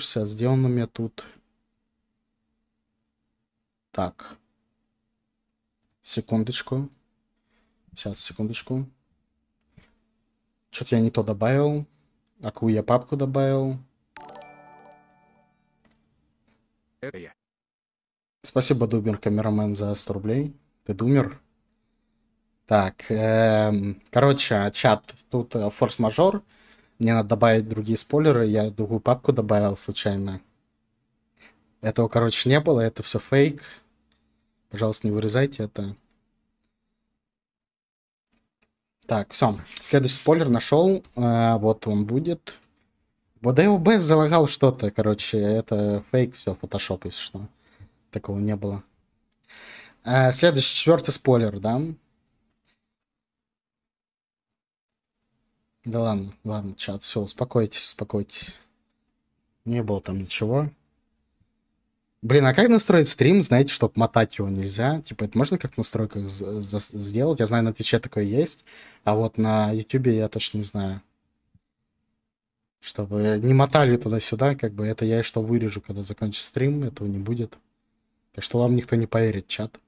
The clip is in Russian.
со сделанными тут. Так. Секундочку. Сейчас, секундочку. Что-то я не то добавил. А какую я папку добавил? Это я. Спасибо, Думер, камерамен, за 100 рублей. Ты Думер? Так, эм, короче, чат, тут э, форс-мажор. Мне надо добавить другие спойлеры, я другую папку добавил случайно. Этого, короче, не было, это все фейк. Пожалуйста, не вырезайте это. Так, все. Следующий спойлер нашел. А, э, вот он будет. Бодео Б залагал что-то, короче. Это фейк, все, фотошоп, если что. Такого не было. А, следующий, четвертый спойлер, да? Да ладно, ладно, чат, все, успокойтесь, успокойтесь. Не было там ничего. Блин, а как настроить стрим, знаете, чтобы мотать его нельзя? Типа, это можно как в настройках сделать? Я знаю, на Твиче такое есть, а вот на Ютубе я точно не знаю. Чтобы не мотали туда-сюда, как бы это я и что вырежу, когда закончу стрим, этого не будет. Так что вам никто не поверит, чат.